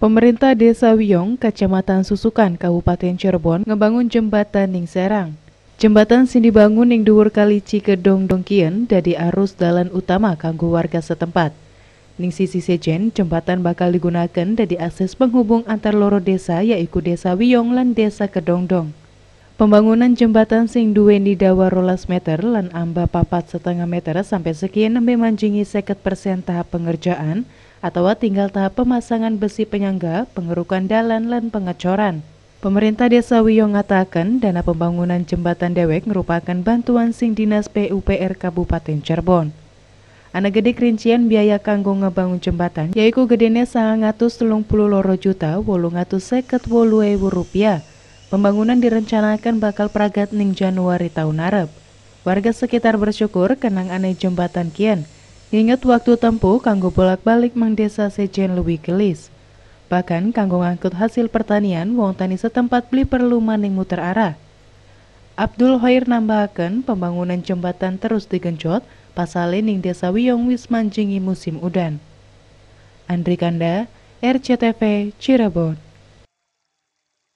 Pemerintah Desa Wiyong, Kecamatan Susukan, Kabupaten Cirebon, ngebangun jembatan ning Serang. Jembatan sing dibangun ning dhuwur kali Cikedong Dongkien dari arus dalan utama kanggo warga setempat. Ning sisi sejen, jembatan bakal digunakan dari akses penghubung antar loro desa yaitu Desa Wiyong lan Desa Kedongdong. Pembangunan jembatan sing duweni dawa rolas meter lan amba papat setengah meter sampai sekian memanjingi seket persen tahap pengerjaan – atau tinggal tahap pemasangan besi penyangga, pengerukan dalan, dan pengecoran. Pemerintah Desa Wiyong mengatakan dana pembangunan jembatan dewek merupakan bantuan sing dinas PUPR Kabupaten Cirebon. Anak gede kerincian biaya kanggo ngebangun jembatan yaitu gedenya puluh loro juta seket wolu rupiah. Pembangunan direncanakan bakal pragat ning Januari tahun Arab. Warga sekitar bersyukur kenang aneh jembatan kian, Ingat waktu tempuh kanggo bolak-balik mang desa sejen lebih gelis. Bahkan kanggo ngangkut hasil pertanian wong tani setempat beli perlu maning muter arah. Abdul Hoir nambahkan pembangunan jembatan terus digenjot pasal ning desa Wiyong wis manjingi musim udan. Andri Kanda, RCTV, Cirebon.